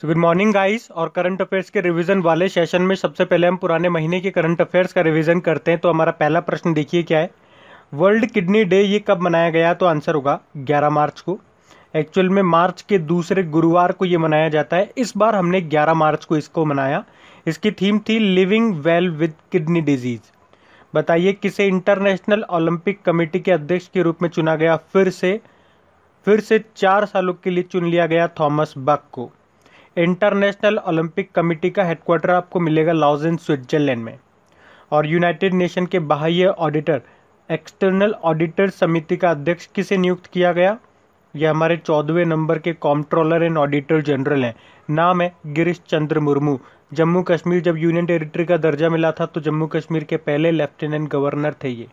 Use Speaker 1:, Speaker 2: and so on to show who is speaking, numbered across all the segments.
Speaker 1: सो good morning guys और current affairs के revision वाले सेशन में सबसे पहले हम पुराने महीने के करंट अफेयर्स का रिवीजन करते हैं तो हमारा पहला प्रश्न देखिए क्या है वर्ल्ड किडनी डे ये कब मनाया गया तो आंसर होगा 11 मार्च को एक्चुअल में मार्च के दूसरे गुरुवार को ये मनाया जाता है इस बार हमने ग्यारह मार्च को इसको मनाया इसकी थीम थी living well with kidney disease बताइए किसे इंटरनेशनल ओलंपिक कमेटी के अध्यक्ष के रूप में चुना गया फिर से फिर से चार सालों के लिए चुन लिया गया थॉमस बक को इंटरनेशनल ओलंपिक कमेटी का हेडक्वार्टर आपको मिलेगा लाउजन स्विट्जरलैंड में और यूनाइटेड नेशन के बाह्य ऑडिटर एक्सटर्नल ऑडिटर समिति का अध्यक्ष किसे नियुक्त किया गया ये हमारे चौदहवें नंबर के कॉम्ट्रोलर एंड ऑडिटर जनरल हैं नाम है गिरीश चंद्र मुर्मू जम्मू कश्मीर जब यूनियन टेरिटरी का दर्जा मिला था तो जम्मू कश्मीर के पहले लेफ्टिनेंट गवर्नर थे ये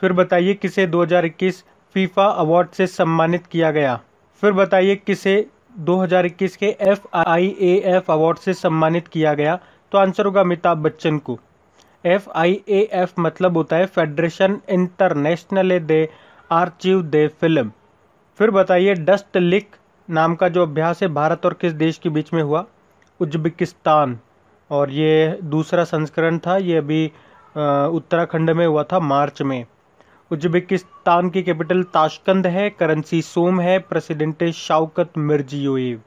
Speaker 1: फिर बताइए किसे 2021 फीफा अवार्ड से सम्मानित किया गया फिर बताइए किसे 2021 के F I A F award से सम्मानित किया गया तो आंसर होगा अमिताभ बच्चन को एफ आई ए एफ मतलब होता है federation international de archive de film फिर बताइए डस्ट लिक नाम का जो अभ्यास है भारत और किस देश के बीच में हुआ उज्बेकिस्तान और ये दूसरा संस्करण था ये अभी उत्तराखंड में हुआ था मार्च में उज्बेकिस्तान की कैपिटल ताशकंद है करेंसी सोम है प्रेसिडेंट शाउकत मिर्जियोएव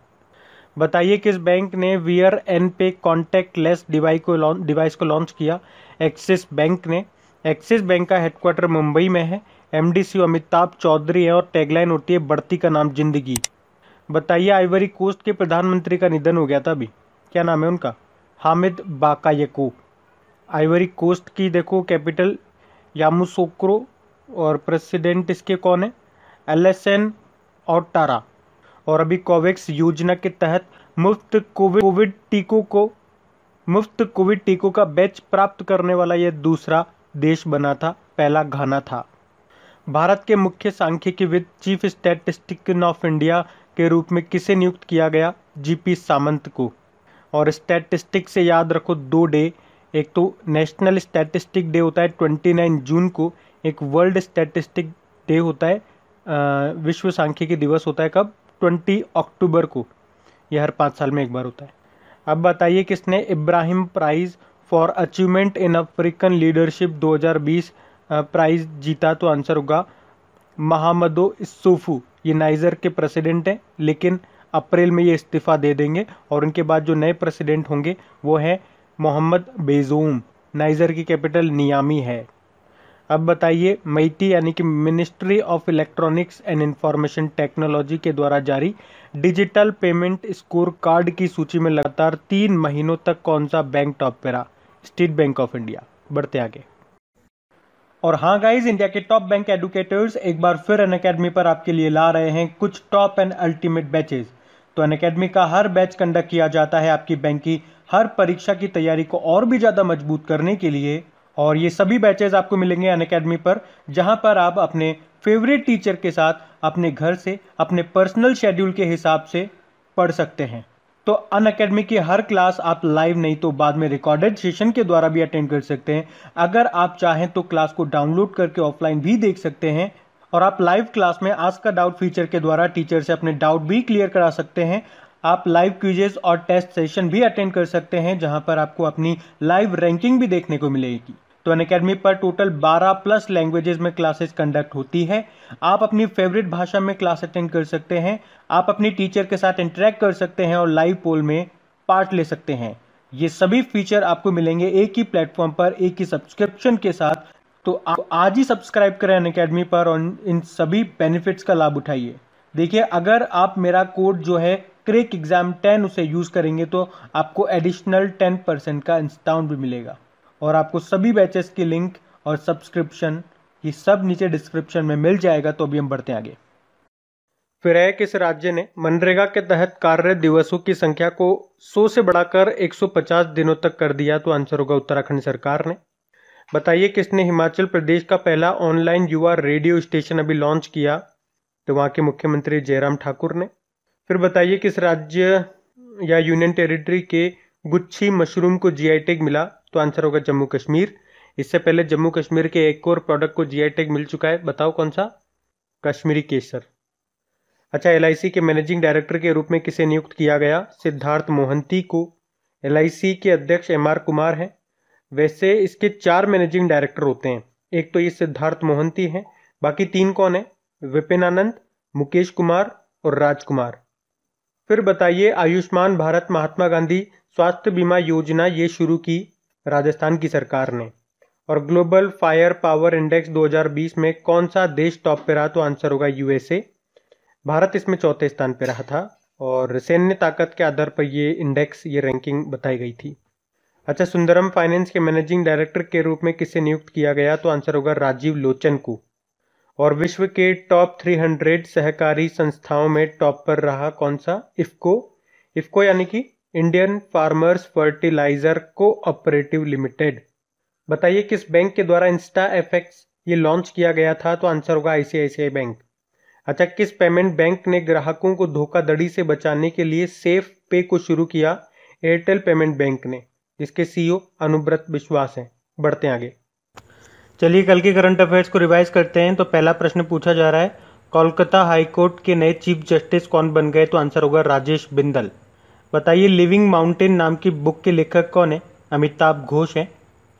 Speaker 1: बताइए किस बैंक ने wear n pay contactless device को लॉन्च किया एक्सिस बैंक ने एक्सिस बैंक का हेडक्वार्टर मुंबई में है एम अमिताभ चौधरी है और टैगलाइन होती है बढ़ती का नाम जिंदगी बताइए आइवरी कोस्ट के प्रधानमंत्री का निधन हो गया था अभी क्या नाम है उनका हामिद बाकायको आइवरी कोस्ट की देखो कैपिटल यामुसोक्रो और प्रेसिडेंट इसके कौन है एलएसएन और टारा और अभी कोवैक्स योजना के तहत मुफ्त कोविड कोविड टीकों को मुफ्त कोविड टीकों का बैच प्राप्त करने वाला यह दूसरा देश बना था पहला घाना था भारत के मुख्य सांख्यिकीविद चीफ स्टैटिस्टिकन ऑफ इंडिया के रूप में किसे नियुक्त किया गया जीपी सामंत को और स्टैटिस्टिक से याद रखो दो डे एक तो नेशनल स्टैटिस्टिक डे होता है 29 जून को एक वर्ल्ड स्टैटिस्टिक डे होता है विश्व सांख्यिकी दिवस होता है कब ट्वेंटी अक्टूबर को यह हर पाँच साल में एक बार होता है अब बताइए किसने Ibrahim prize for achievement in African leadership 2020 prize जीता तो आंसर होगा महामदो इसूफू ये नाइजर के प्रेसिडेंट हैं लेकिन अप्रैल में ये इस्तीफ़ा दे देंगे और उनके बाद जो नए प्रेसिडेंट होंगे वो हैं मोहम्मद बेजूम नाइजर की कैपिटल नियामी है अब बताइए मैटी यानी कि ministry of electronics and information technology के द्वारा जारी डिजिटल पेमेंट स्कोर कार्ड की सूची में लगातार तीन महीनों तक कौन सा बैंक टॉप पे रहा स्टेट बैंक ऑफ इंडिया बढ़ते आगे और हाँ गाइज इंडिया के टॉप बैंक एडुकेटर्स एक बार फिर अन अकेडमी पर आपके लिए ला रहे हैं कुछ टॉप एंड अल्टीमेट बैचेस तो अन अकेडमी का हर बैच कंडक्ट किया जाता है आपकी बैंक की हर परीक्षा की तैयारी को और भी ज़्यादा मजबूत करने के लिए और ये सभी बैचेज आपको मिलेंगे अन अकेडमी पर जहाँ पर आप अपने फेवरेट टीचर के साथ अपने घर से अपने पर्सनल शेड्यूल के हिसाब से पढ़ सकते हैं तो अन अकेडमी की हर क्लास आप लाइव नहीं तो बाद में रिकॉर्डेड सेशन के द्वारा भी अटेंड कर सकते हैं अगर आप चाहें तो क्लास को डाउनलोड करके ऑफलाइन भी देख सकते हैं और आप लाइव क्लास में आज का डाउट फीचर के द्वारा टीचर से अपने डाउट भी क्लियर करा सकते हैं आप लाइव क्विजेस और टेस्ट सेशन भी अटेंड कर सकते हैं जहां पर आपको अपनी लाइव रैंकिंग भी देखने को मिलेगी तो अन अकेडमी पर टोटल 12 प्लस लैंग्वेजेस में क्लासेस कंडक्ट होती है आप अपनी फेवरेट भाषा में क्लास अटेंड कर सकते हैं आप अपनी टीचर के साथ इंटरेक्ट कर सकते हैं और लाइव पोल में पार्ट ले सकते हैं ये सभी फीचर आपको मिलेंगे एक ही प्लेटफॉर्म पर एक ही सब्सक्रिप्शन के साथ तो आप आज ही सब्सक्राइब करें अन अकेडमी पर और इन सभी बेनिफिट्स का लाभ उठाइए देखिए अगर आप मेरा कोड जो है क्रिक एग्ज़ाम टेन उसे यूज़ करेंगे तो आपको एडिशनल टेन परसेंट का इंस्टाउंट भी मिलेगा और आपको सभी बैचेस की लिंक और सब्सक्रिप्शन ये सब नीचे डिस्क्रिप्शन में मिल जाएगा तो अभी हम बढ़ते हैं आगे फिर है किस राज्य ने मनरेगा के तहत कार्य दिवसों की संख्या को 100 से बढ़ाकर 150 दिनों तक कर दिया तो आंसर होगा उत्तराखंड सरकार ने बताइए किसने हिमाचल प्रदेश का पहला ऑनलाइन युवा रेडियो स्टेशन अभी लॉन्च किया तो वहां के मुख्यमंत्री जयराम ठाकुर ने फिर बताइए किस राज्य या यूनियन टेरिटरी के गुच्छी मशरूम को आई टैग मिला तो आंसर होगा जम्मू कश्मीर इससे पहले जम्मू कश्मीर के एक और प्रोडक्ट को आई टैग मिल चुका है बताओ कौन सा कश्मीरी केसर अच्छा एल के मैनेजिंग डायरेक्टर के रूप में किसे नियुक्त किया गया सिद्धार्थ मोहंती को एल के अध्यक्ष एम आर कुमार हैं वैसे इसके चार मैनेजिंग डायरेक्टर होते हैं एक तो ये सिद्धार्थ मोहंती हैं बाकी तीन कौन है विपिन आनंद मुकेश कुमार और राजकुमार फिर बताइए आयुष्मान भारत महात्मा गांधी स्वास्थ्य बीमा योजना ये शुरू की राजस्थान की सरकार ने और ग्लोबल फायर पावर इंडेक्स 2020 में कौन सा देश टॉप पे रहा तो आंसर होगा यूएसए भारत इसमें चौथे स्थान पर रहा था और सैन्य ताकत के आधार पर ये इंडेक्स ये रैंकिंग बताई गई थी अच्छा सुंदरम फाइनेंस के मैनेजिंग डायरेक्टर के रूप में किसे नियुक्त किया गया तो आंसर होगा राजीव लोचन को और विश्व के टॉप 300 सहकारी संस्थाओं में टॉप पर रहा कौन सा इफको इफको यानी कि Indian farmers fertiliser cooperative limited बताइए किस बैंक के द्वारा इंस्टा एफेक्स ये लॉन्च किया गया था तो आंसर होगा आईसीआईसीआई बैंक अच्छा किस पेमेंट बैंक ने ग्राहकों को धोखाधड़ी से बचाने के लिए सेफ पे को शुरू किया एयरटेल पेमेंट बैंक ने जिसके सीईओ अनुब्रत विश्वास हैं बढ़ते आगे चलिए कल के करंट अफेयर्स को रिवाइज करते हैं तो पहला प्रश्न पूछा जा रहा है कोलकाता हाईकोर्ट के नए चीफ जस्टिस कौन बन गए तो आंसर होगा राजेश बिंदल बताइए लिविंग माउंटेन नाम की बुक के लेखक कौन है अमिताभ घोष हैं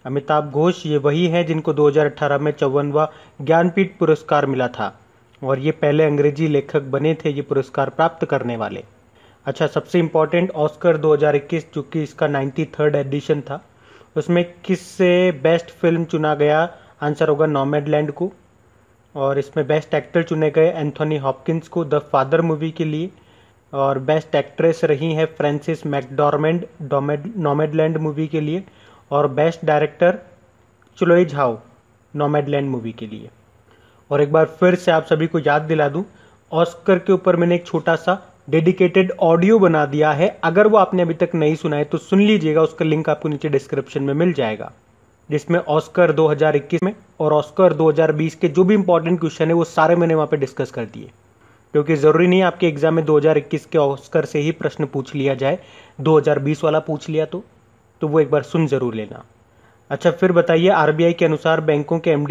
Speaker 1: अमिताभ घोष ये वही हैं जिनको 2018 में चौवनवा ज्ञानपीठ पुरस्कार मिला था और ये पहले अंग्रेजी लेखक बने थे ये पुरस्कार प्राप्त करने वाले अच्छा सबसे इम्पॉर्टेंट ऑस्कर 2021 जो कि इसका नाइन्टी एडिशन था उसमें किस से बेस्ट फिल्म चुना गया आंसर होगा नॉमेडलैंड को और इसमें बेस्ट एक्टर चुने गए एंथोनी हॉपकिंस को द फादर मूवी के लिए और बेस्ट एक्ट्रेस रही हैं फ्रांसिस मैकडॉर्मेंड नॉमेडलैंड मूवी के लिए और best director Chloe Zhao Nomadland movie के लिए और एक बार फिर से आप सभी को याद दिला दूं ऑस्कर के ऊपर मैंने एक छोटा सा डेडिकेटेड ऑडियो बना दिया है अगर वो आपने अभी तक नहीं सुना है तो सुन लीजिएगा उसका लिंक आपको नीचे डिस्क्रिप्शन में मिल जाएगा जिसमें ऑस्कर 2021 में और ऑस्कर 2020 के जो भी इंपॉर्टेंट क्वेश्चन है वो सारे मैंने वहाँ पे डिस्कस कर दिए क्योंकि ज़रूरी नहीं आपके एग्ज़ाम में 2021 के ऑस्कर से ही प्रश्न पूछ लिया जाए 2020 वाला पूछ लिया तो तो वो एक बार सुन ज़रूर लेना अच्छा फिर बताइए आर के अनुसार बैंकों के एम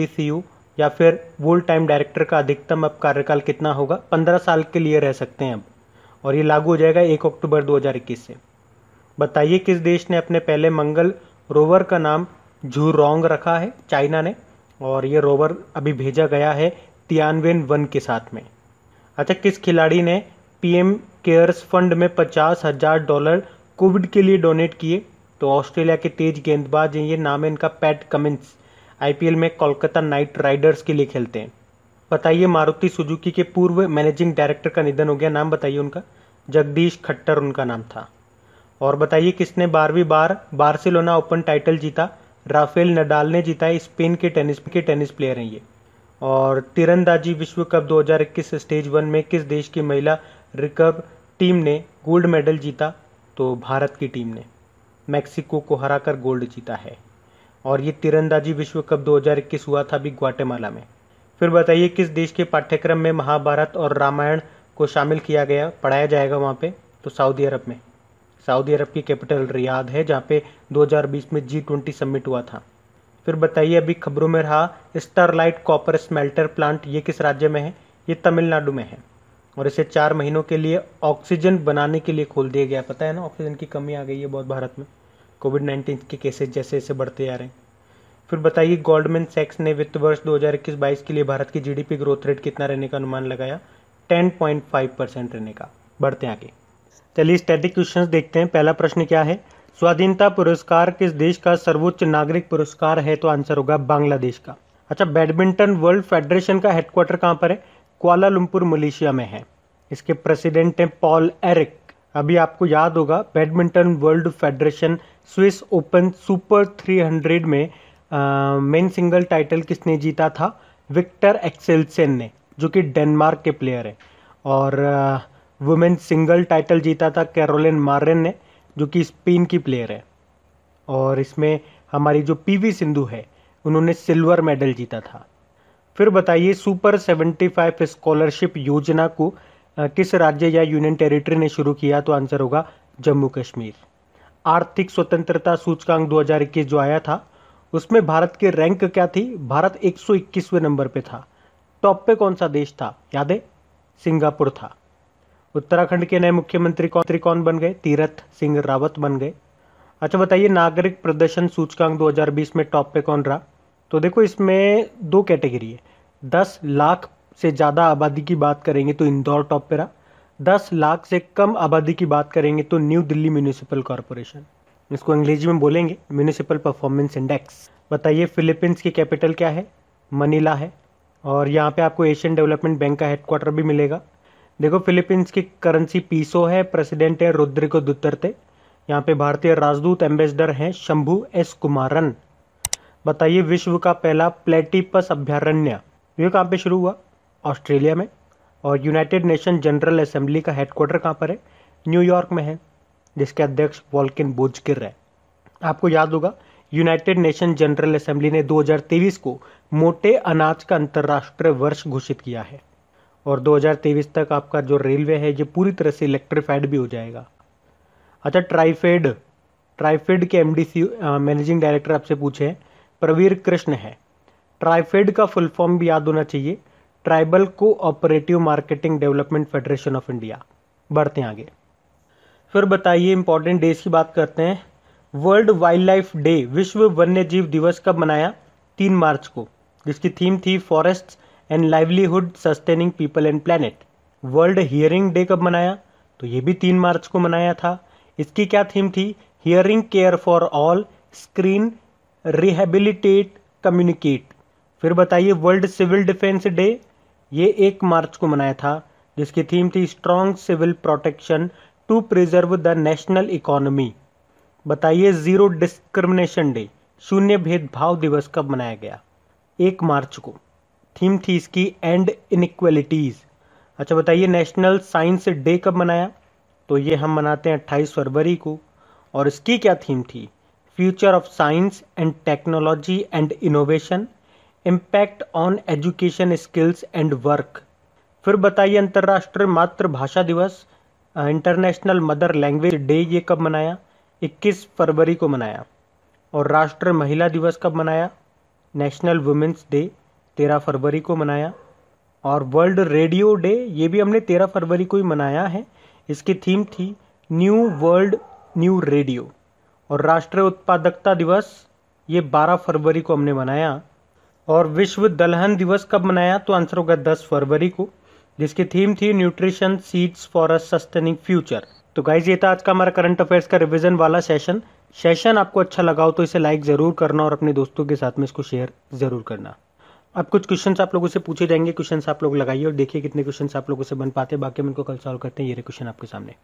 Speaker 1: या फिर वोल टाइम डायरेक्टर का अधिकतम अब कार्यकाल कितना होगा पंद्रह साल के लिए रह सकते हैं अब और ये लागू हो जाएगा एक अक्टूबर 2021 से बताइए किस देश ने अपने पहले मंगल रोवर का नाम जू रोंग रखा है चाइना ने और ये रोवर अभी भेजा गया है तियानवेन वन के साथ में अच्छा किस खिलाड़ी ने पीएम केयर्स फंड में पचास हजार डॉलर कोविड के लिए डोनेट किए तो ऑस्ट्रेलिया के तेज गेंदबाज ये नाम है इनका पैट कमिंस आईपीएल में कोलकाता नाइट राइडर्स के लिए खेलते हैं बताइए मारुति सुजुकी के पूर्व मैनेजिंग डायरेक्टर का निधन हो गया नाम बताइए उनका जगदीश खट्टर उनका नाम था और बताइए किसने बारहवीं बार बार्सिलोना ओपन टाइटल जीता राफेल नडाल ने जीता है स्पेन के टेनिस के टेनिस प्लेयर हैं ये और तिरंदाजी विश्व कप 2021 स्टेज वन में किस देश की महिला रिकर्व टीम ने गोल्ड मेडल जीता तो भारत की टीम ने मैक्सिको को हराकर गोल्ड जीता है और ये तिरंदाजी विश्व कप 2021 हुआ था भी ग्वाटेमाला में फिर बताइए किस देश के पाठ्यक्रम में महाभारत और रामायण को शामिल किया गया पढ़ाया जाएगा वहाँ पे तो सऊदी अरब में सऊदी अरब की कैपिटल रियाद है जहाँ पे 2020 में जी ट्वेंटी समिट हुआ था फिर बताइए अभी खबरों में रहा स्टरलाइट कॉपर स्मेल्टर प्लांट ये किस राज्य में है ये तमिलनाडु में है और इसे चार महीनों के लिए ऑक्सीजन बनाने के लिए खोल दिया गया पता है ना ऑक्सीजन की कमी आ गई है बहुत भारत में कोविड नाइन्टीन के केसेस जैसे जैसे बढ़ते जा रहे हैं फिर बताइए गोल्डमैन सेक्स ने वित्त वर्ष 2021-22 के लिए भारत की जीडीपी ग्रोथ रेट कितना रहने का अनुमान लगाया 10.5 परसेंट रहने का बढ़ते आगे चलिए स्टैटिक क्वेश्चंस देखते हैं पहला प्रश्न क्या है स्वाधीनता पुरस्कार किस देश का सर्वोच्च नागरिक पुरस्कार है तो आंसर होगा बांग्लादेश का अच्छा बैडमिंटन वर्ल्ड फेडरेशन का हेडक्वार्टर कहाँ पर है क्वालालंपुर मलेशिया में है इसके प्रेसिडेंट हैं पॉल एरिक अभी आपको याद होगा badminton world federation Swiss open super 300 में मेन सिंगल टाइटल किसने जीता था विक्टर एक्सेलसेन ने जो कि डेनमार्क के प्लेयर हैं और वुमेन सिंगल टाइटल जीता था कैरोलिन मारेन ने जो कि स्पेन की प्लेयर है और इसमें हमारी जो पीवी सिंधु है उन्होंने सिल्वर मेडल जीता था फिर बताइए सुपर 75 स्कॉलरशिप योजना को किस राज्य या यूनियन टेरिटरी ने शुरू किया तो आंसर होगा जम्मू कश्मीर आर्थिक स्वतंत्रता सूचकांक 2021 जो आया था उसमें भारत की रैंक क्या थी भारत 121वें नंबर पे था टॉप पे कौन सा देश था याद है सिंगापुर था उत्तराखंड के नए मुख्यमंत्री कौन कौन बन गए तीरथ सिंह रावत बन गए अच्छा बताइए नागरिक प्रदर्शन सूचकांक 2020 में टॉप पे कौन रहा तो देखो इसमें दो कैटेगरी है दस लाख से ज़्यादा आबादी की बात करेंगे तो इंदौर टॉप पे रहा दस लाख से कम आबादी की बात करेंगे तो न्यू दिल्ली म्यूनिसिपल कॉरपोरेशन इसको अंग्रेजी में बोलेंगे म्यूनिसिपल परफॉर्मेंस इंडेक्स बताइए फिलीपींस की कैपिटल क्या है मनीला है और यहाँ पे आपको एशियन डेवलपमेंट बैंक का हेडक्वार्टर भी मिलेगा देखो फिलीपींस की करेंसी पीसो है प्रेसिडेंट है रुद्रिको दुतरते यहाँ पे भारतीय राजदूत एम्बेसडर हैं शंभू एस कुमारन बताइए विश्व का पहला प्लेटिपस अभ्यारण्य ये कहाँ पे शुरू हुआ ऑस्ट्रेलिया में और यूनाइटेड नेशन जनरल असेंबली का हेडक्वार्टर कहाँ पर है न्यूयॉर्क में है जिसके अध्यक्ष वॉल्किन बोजकिर है आपको याद होगा यूनाइटेड नेशन जनरल असेंबली ने 2023 को मोटे अनाज का अंतर्राष्ट्रीय वर्ष घोषित किया है और 2023 तक आपका जो रेलवे है ये पूरी तरह से इलेक्ट्रीफाइड भी हो जाएगा अच्छा ट्राइफेड ट्राइफेड के एमडीसी मैनेजिंग डायरेक्टर आपसे पूछे प्रवीर कृष्ण है ट्राइफेड का फुल फॉर्म भी याद होना चाहिए tribal cooperative marketing development federation of India बढ़ते हैं आगे फिर बताइए इंपॉर्टेंट डेज की बात करते हैं वर्ल्ड वाइल्ड लाइफ डे विश्व वन्य जीव दिवस कब मनाया तीन मार्च को जिसकी थीम थी forest and livelihood sustaining people and planet world hearing day कब मनाया तो ये भी तीन मार्च को मनाया था इसकी क्या थीम थी hearing care for all screen rehabilitate communicate फिर बताइए वर्ल्ड सिविल डिफेंस डे ये एक मार्च को मनाया था जिसकी थीम थी strong civil protection to preserve the national economy बताइए जीरो डिस्क्रिमिनेशन डे शून्य भेदभाव दिवस कब मनाया गया एक मार्च को थीम थी इसकी एंड इनक्वलिटीज़ अच्छा बताइए नेशनल साइंस डे कब मनाया तो ये हम मनाते हैं 28 फरवरी को और इसकी क्या थीम थी future of science and technology and innovation impact on education skills and work फिर बताइए अंतर्राष्ट्रीय मातृभाषा दिवस इंटरनेशनल मदर लैंग्वेज डे ये कब मनाया 21 फरवरी को मनाया और राष्ट्रीय महिला दिवस कब मनाया नेशनल वुमेंस डे तेरह फरवरी को मनाया और वर्ल्ड रेडियो डे ये भी हमने तेरह फरवरी को ही मनाया है इसकी थीम थी न्यू वर्ल्ड न्यू रेडियो और राष्ट्रीय उत्पादकता दिवस ये बारह फरवरी को हमने मनाया और विश्व दलहन दिवस कब मनाया तो आंसर होगा दस फरवरी को जिसकी थीम थी nutrition seeds for a sustaining future तो गाइज ये था आज का हमारा करंट अफेयर्स का रिविजन वाला सेशन सेशन आपको अच्छा लगा हो तो इसे लाइक ज़रूर करना और अपने दोस्तों के साथ में इसको शेयर ज़रूर करना अब कुछ क्वेश्चन आप लोगों से पूछे जाएंगे क्वेश्चन आप लोग लगाइए और देखिए कितने क्वेश्चन आप लोगों से बन पाते हैं बाकी हम इनको कल सॉल्व करते हैं ये क्वेश्चन आपके सामने